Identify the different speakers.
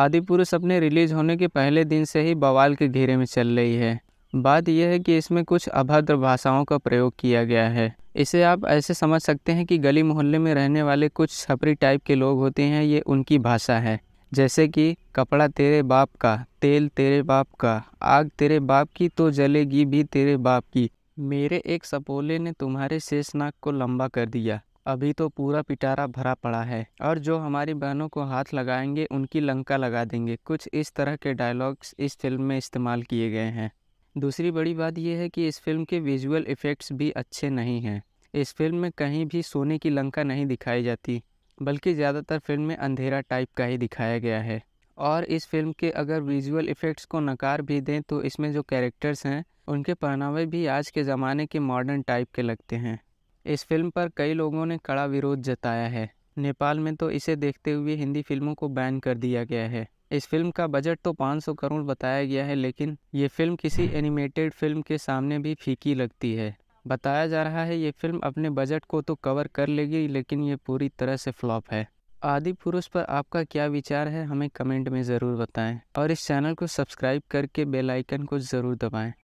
Speaker 1: आदि पुरुष अपने रिलीज होने के पहले दिन से ही बवाल के घेरे में चल रही है बात यह है कि इसमें कुछ अभद्र भाषाओं का प्रयोग किया गया है इसे आप ऐसे समझ सकते हैं कि गली मोहल्ले में रहने वाले कुछ छपरी टाइप के लोग होते हैं ये उनकी भाषा है जैसे कि कपड़ा तेरे बाप का तेल तेरे बाप का आग तेरे बाप की तो जलेगी भी तेरे बाप की मेरे एक सपोले ने तुम्हारे शेष नाक को लंबा कर दिया अभी तो पूरा पिटारा भरा पड़ा है और जो हमारी बहनों को हाथ लगाएंगे उनकी लंका लगा देंगे कुछ इस तरह के डायलॉग्स इस फिल्म में इस्तेमाल किए गए हैं दूसरी बड़ी बात यह है कि इस फिल्म के विजुअल इफ़ेक्ट्स भी अच्छे नहीं हैं इस फिल्म में कहीं भी सोने की लंका नहीं दिखाई जाती बल्कि ज़्यादातर फिल्म में अंधेरा टाइप का ही दिखाया गया है और इस फिल्म के अगर विजुअल इफ़ेक्ट्स को नकार भी दें तो इसमें जो कैरेक्टर्स हैं उनके पहनावे भी आज के ज़माने के मॉडर्न टाइप के लगते हैं इस फिल्म पर कई लोगों ने कड़ा विरोध जताया है नेपाल में तो इसे देखते हुए हिंदी फिल्मों को बैन कर दिया गया है इस फिल्म का बजट तो 500 करोड़ बताया गया है लेकिन ये फिल्म किसी एनिमेटेड फिल्म के सामने भी फीकी लगती है बताया जा रहा है ये फिल्म अपने बजट को तो कवर कर लेगी लेकिन ये पूरी तरह से फ्लॉप है आदि पुरुष पर आपका क्या विचार है हमें कमेंट में ज़रूर बताएं और इस चैनल को सब्सक्राइब करके बेल आइकन को ज़रूर दबाएं